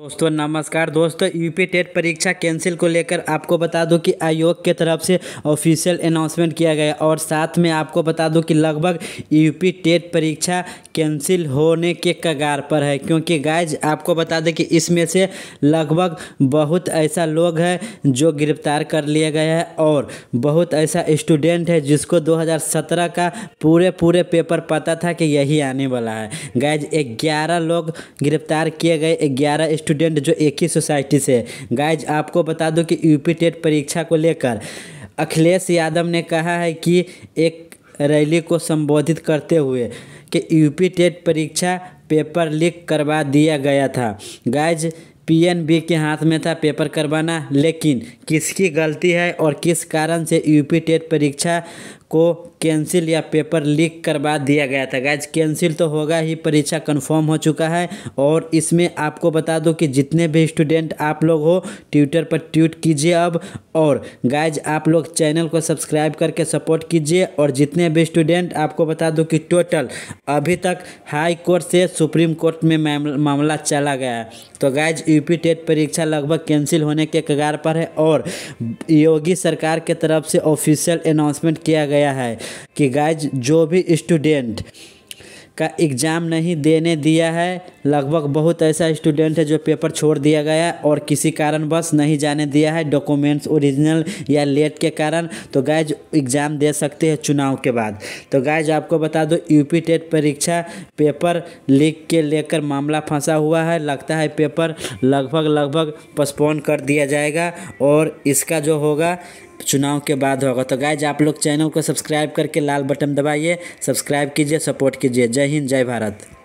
दोस्तों नमस्कार दोस्तों यूपी टेट परीक्षा कैंसिल को लेकर आपको बता दूं कि आयोग के तरफ से ऑफिशियल अनाउंसमेंट किया गया और साथ में आपको बता दूं कि लगभग यूपी टेट परीक्षा कैंसिल होने के कगार पर है क्योंकि गाइज आपको बता दें कि इसमें से लगभग बहुत ऐसा लोग है जो गिरफ्तार कर लिए गए हैं और बहुत ऐसा स्टूडेंट है जिसको सत्रह का पूरे पूरे पेपर पता था कि यही आने वाला है गाइज ग्यारह लोग गिरफ्तार किए गए ग्यारह स्टूडेंट जो एक ही सोसाइटी से गाइज आपको बता दो कि यूपी टेट परीक्षा को लेकर अखिलेश यादव ने कहा है कि एक रैली को संबोधित करते हुए कि यूपी टेट परीक्षा पेपर लीक करवा दिया गया था गाइज पीएनबी के हाथ में था पेपर करवाना लेकिन किसकी गलती है और किस कारण से यूपी टेट परीक्षा को कैंसिल या पेपर लीक करवा दिया गया था गैज कैंसिल तो होगा ही परीक्षा कंफर्म हो चुका है और इसमें आपको बता दो कि जितने भी स्टूडेंट आप लोग हो ट्विटर पर ट्वीट कीजिए अब और गैज आप लोग चैनल को सब्सक्राइब करके सपोर्ट कीजिए और जितने भी स्टूडेंट आपको बता दो कि टोटल अभी तक हाई कोर्ट से सुप्रीम कोर्ट में मामला चला गया है तो गैज यू टेट परीक्षा लगभग कैंसिल होने के कगार पर है और योगी सरकार के तरफ से ऑफिशियल अनाउंसमेंट किया गया गया है कि गाइज जो भी स्टूडेंट का एग्ज़ाम नहीं देने दिया है लगभग बहुत ऐसा स्टूडेंट है जो पेपर छोड़ दिया गया और किसी कारणवश नहीं जाने दिया है डॉक्यूमेंट्स ओरिजिनल या लेट के कारण तो गैज एग्ज़ाम दे सकते हैं चुनाव के बाद तो गायज आपको बता दो यूपी टेट परीक्षा पेपर लीक के लेकर मामला फंसा हुआ है लगता है पेपर लगभग लगभग पोस्टपोन कर दिया जाएगा और इसका जो होगा चुनाव के बाद होगा तो गाइज आप लोग चैनल को सब्सक्राइब करके लाल बटन दबाइए सब्सक्राइब कीजिए सपोर्ट कीजिए जय हिंद जय भारत